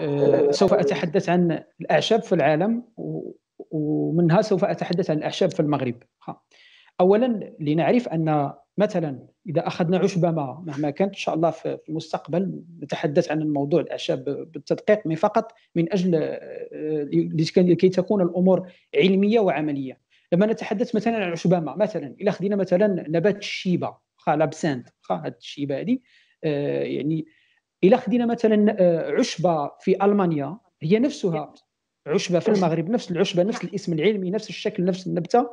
آه، آه، سوف اتحدث عن الاعشاب في العالم ومنها سوف اتحدث عن الاعشاب في المغرب اولا لنعرف ان مثلا اذا اخذنا عشبه ما مهما كانت ان شاء الله في المستقبل نتحدث عن الموضوع الاعشاب بالتدقيق من فقط من اجل آه، لكي تكون الامور علميه وعمليه لما نتحدث مثلا عن عشبه ما مثلا الى خدينا مثلا نبات الشيبه خا لابسانت خا الشيبه هذه يعني الا خدينا مثلا آه، عشبه في المانيا هي نفسها عشبه في المغرب نفس العشبه نفس الاسم العلمي نفس الشكل نفس النبته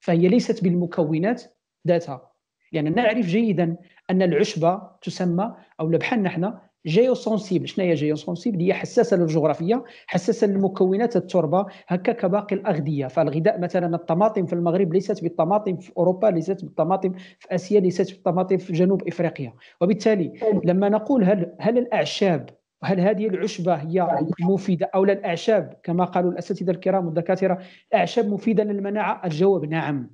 فهي ليست بالمكونات ذاتها يعني نعرف جيدا ان العشبه تسمى او بحال نحن جيو سونسيبل شنو هي جيو سونسيبل هي حساسه للجغرافيا حساسه لمكونات التربه هكا كباقي الاغذيه فالغذاء مثلا الطماطم في المغرب ليست بالطماطم في اوروبا ليست بالطماطم في اسيا ليست بالطماطم في جنوب افريقيا وبالتالي لما نقول هل هل الاعشاب هل هذه العشبه هي مفيده او لا الاعشاب كما قالوا الاساتذه الكرام والدكاتره الاعشاب مفيده للمناعه الجواب نعم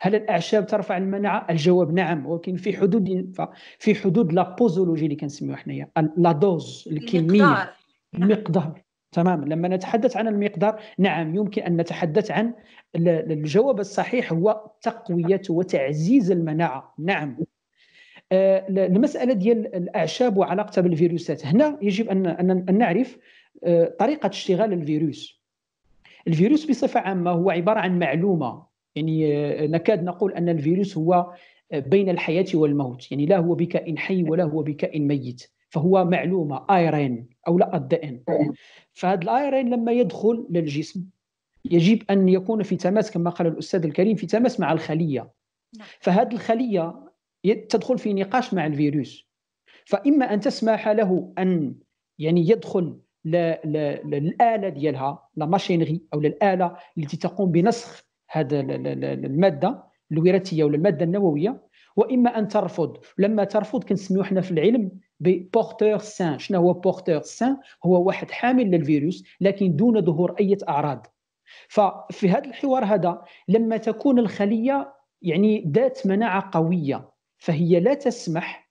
هل الاعشاب ترفع المناعه الجواب نعم ولكن في حدود في حدود لا بوزولوجي اللي كنسميوها حنايا لا دوز الكميه المقدار نعم. المقدار. تمام لما نتحدث عن المقدار نعم يمكن ان نتحدث عن الجواب الصحيح هو تقويه وتعزيز المناعه نعم آه، المساله ديال الاعشاب وعلاقتها بالفيروسات هنا يجب ان نعرف آه، طريقه اشتغال الفيروس الفيروس بصفه عامه هو عباره عن معلومه يعني آه، نكاد نقول ان الفيروس هو آه، بين الحياه والموت يعني لا هو بكائن حي ولا هو بكائن ميت فهو معلومه ايرين او لا ان فهذا الايرين لما يدخل للجسم يجب ان يكون في تماس كما قال الاستاذ الكريم في تماس مع الخليه نعم. فهذه الخليه تدخل في نقاش مع الفيروس فاما ان تسمح له ان يعني يدخل للاله ديالها لا ماشينري او للاله التي تقوم بنسخ هذا الماده الوراثيه ولا الماده النوويه واما ان ترفض لما ترفض كنسميو حنا في العلم بورتور سان شنو هو بورتور سان هو واحد حامل للفيروس لكن دون ظهور اي اعراض ففي هذا الحوار هذا لما تكون الخليه يعني ذات مناعه قويه فهي لا تسمح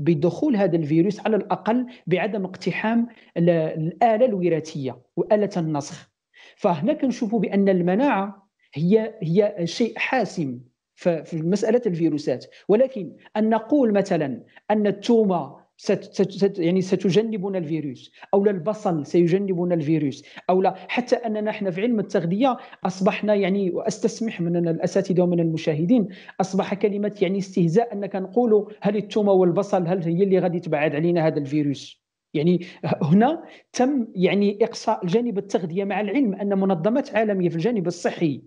بدخول هذا الفيروس على الاقل بعدم اقتحام الاله الوراثيه واله النسخ فهنا كنشوفوا بان المناعه هي هي شيء حاسم في مساله الفيروسات ولكن ان نقول مثلا ان التومه ست ست يعني ستجنبنا الفيروس او البصل سيجنبنا الفيروس او لا حتى اننا احنا في علم التغذيه اصبحنا يعني واستسمح من الاساتذه ومن المشاهدين اصبح كلمه يعني استهزاء انك نقول هل التومه والبصل هل هي اللي غادي تبعد علينا هذا الفيروس يعني هنا تم يعني اقصاء الجانب التغذيه مع العلم ان منظمات عالميه في الجانب الصحي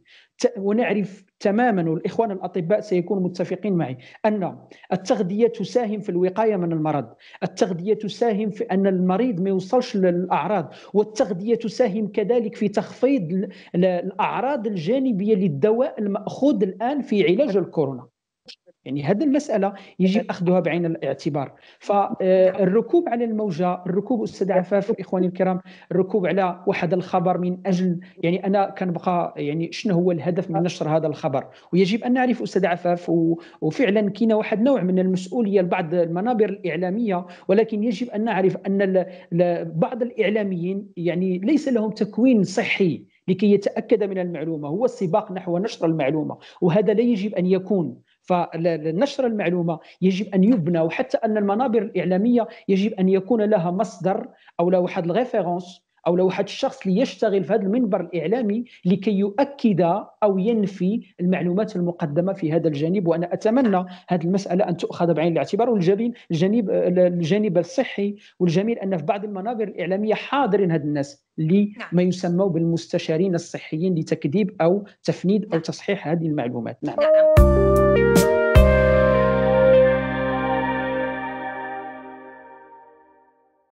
ونعرف تماما والاخوان الاطباء سيكونوا متفقين معي ان التغذيه تساهم في الوقايه من المرض، التغذيه تساهم في ان المريض ما يوصلش للاعراض، والتغذيه تساهم كذلك في تخفيض الاعراض الجانبيه للدواء الماخوذ الان في علاج الكورونا. يعني هذه المساله يجب اخذها بعين الاعتبار فالركوب آه، على الموجه الركوب استاذ عفاف اخواني الكرام الركوب على واحد الخبر من اجل يعني انا كنبقى يعني شنو هو الهدف من نشر هذا الخبر ويجب ان نعرف استاذ عفاف وفعلا كاين واحد نوع من المسؤوليه لبعض المنابر الاعلاميه ولكن يجب ان نعرف ان بعض الاعلاميين يعني ليس لهم تكوين صحي لكي يتاكد من المعلومه هو السباق نحو نشر المعلومه وهذا لا يجب ان يكون فنشر المعلومه يجب ان يبنى وحتى ان المنابر الاعلاميه يجب ان يكون لها مصدر او لها واحد الريفيرونس او واحد الشخص اللي يشتغل في هذا المنبر الاعلامي لكي يؤكد او ينفي المعلومات المقدمه في هذا الجانب وانا اتمنى هذه المساله ان تؤخذ بعين الاعتبار والجميل الجانب الجانب الصحي والجميل ان في بعض المنابر الاعلاميه حاضرين هاد الناس اللي نعم. ما يسمى بالمستشارين الصحيين لتكذيب او تفنيد او تصحيح هذه المعلومات نعم. نعم.